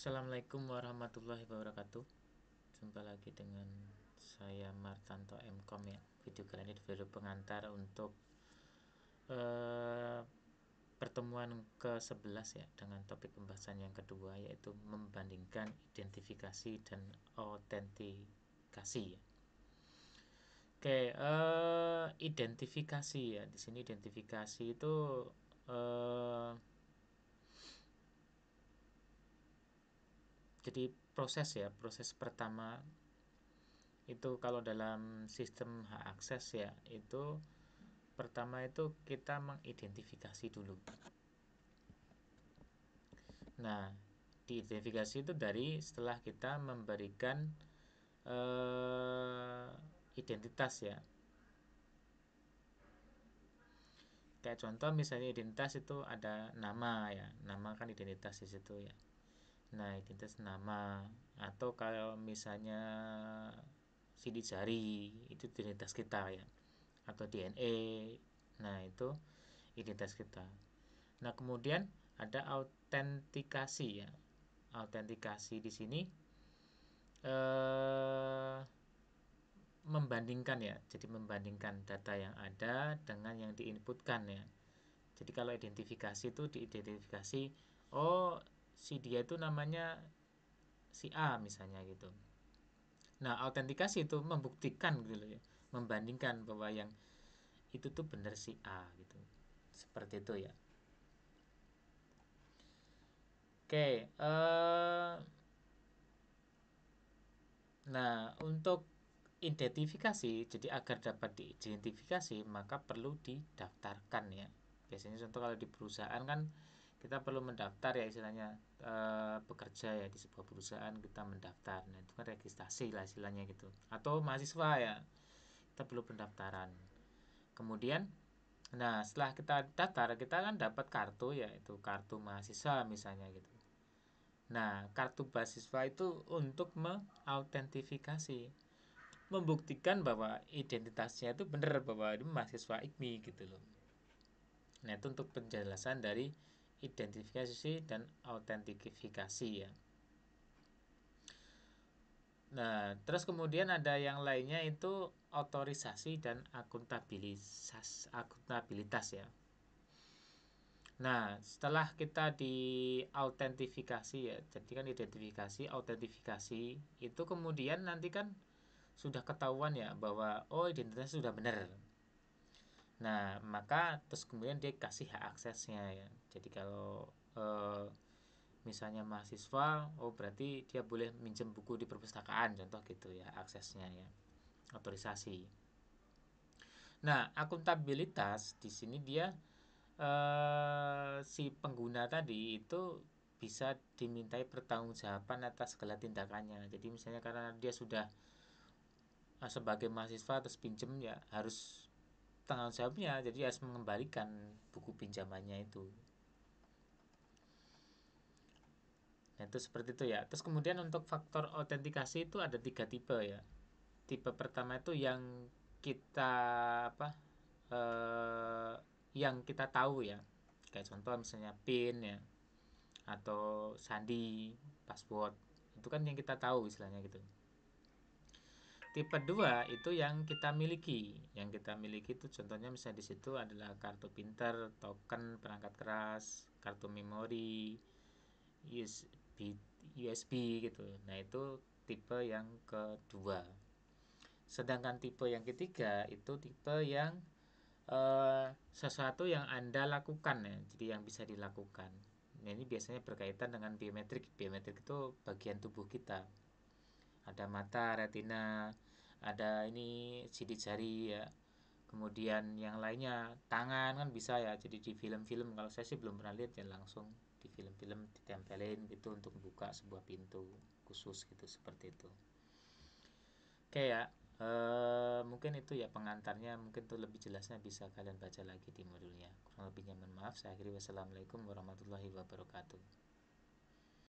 Assalamualaikum warahmatullahi wabarakatuh Jumpa lagi dengan saya Martanto Mkom ya Video kali ini video pengantar untuk uh, Pertemuan ke-11 ya Dengan topik pembahasan yang kedua Yaitu membandingkan identifikasi dan autentikasi ya Oke, uh, identifikasi ya. Di sini identifikasi itu uh, jadi proses ya proses pertama itu kalau dalam sistem hak akses ya itu pertama itu kita mengidentifikasi dulu nah diidentifikasi itu dari setelah kita memberikan uh, identitas ya kayak contoh misalnya identitas itu ada nama ya nama kan identitas di situ ya Nah, identitas nama atau kalau misalnya sidik jari itu identitas kita ya atau DNA. E, nah, itu identitas kita. Nah, kemudian ada autentikasi ya. Autentikasi di sini eh membandingkan ya. Jadi membandingkan data yang ada dengan yang diinputkan ya. Jadi kalau identifikasi itu diidentifikasi oh si dia itu namanya si A misalnya gitu. Nah, autentikasi itu membuktikan gitu loh ya, membandingkan bahwa yang itu tuh benar si A gitu. Seperti itu ya. Oke, uh, nah untuk identifikasi, jadi agar dapat diidentifikasi maka perlu didaftarkan ya. Biasanya contoh kalau di perusahaan kan kita perlu mendaftar ya istilahnya e, pekerja ya di sebuah perusahaan kita mendaftar nah itu kan registrasi lah istilahnya gitu atau mahasiswa ya kita perlu pendaftaran kemudian nah setelah kita daftar kita kan dapat kartu ya itu kartu mahasiswa misalnya gitu nah kartu mahasiswa itu untuk mengautentifikasi membuktikan bahwa identitasnya itu benar bahwa ini mahasiswa IKMI gitu loh nah itu untuk penjelasan dari identifikasi dan autentifikasi ya. Nah, terus kemudian ada yang lainnya itu otorisasi dan akuntabilitas akuntabilitas ya. Nah, setelah kita di autentifikasi ya, jadi kan identifikasi, autentifikasi itu kemudian nanti kan sudah ketahuan ya bahwa oh identitas sudah benar Nah, maka terus kemudian dia kasih hak aksesnya ya. Jadi kalau e, misalnya mahasiswa, oh berarti dia boleh minjem buku di perpustakaan contoh gitu ya aksesnya ya. Otorisasi. Nah, akuntabilitas di sini dia e, si pengguna tadi itu bisa dimintai pertanggungjawaban atas segala tindakannya. Jadi misalnya karena dia sudah eh, sebagai mahasiswa terus pinjem ya harus tanggung jawabnya jadi harus mengembalikan buku pinjamannya itu nah itu seperti itu ya terus kemudian untuk faktor autentikasi itu ada tiga tipe ya tipe pertama itu yang kita apa eh, yang kita tahu ya kayak contoh misalnya pin ya atau sandi password itu kan yang kita tahu istilahnya gitu tipe 2 itu yang kita miliki yang kita miliki itu contohnya misalnya di situ adalah kartu pintar token perangkat keras kartu memori USB gitu nah itu tipe yang kedua sedangkan tipe yang ketiga itu tipe yang eh, sesuatu yang anda lakukan ya jadi yang bisa dilakukan nah, ini biasanya berkaitan dengan biometrik biometrik itu bagian tubuh kita ada mata retina ada ini sidik jari ya kemudian yang lainnya tangan kan bisa ya jadi di film-film kalau saya sih belum pernah lihat ya langsung di film-film ditempelin gitu untuk buka sebuah pintu khusus gitu seperti itu oke ya e, mungkin itu ya pengantarnya mungkin tuh lebih jelasnya bisa kalian baca lagi di modulnya kurang lebihnya mohon maaf saya akhiri wassalamualaikum warahmatullahi wabarakatuh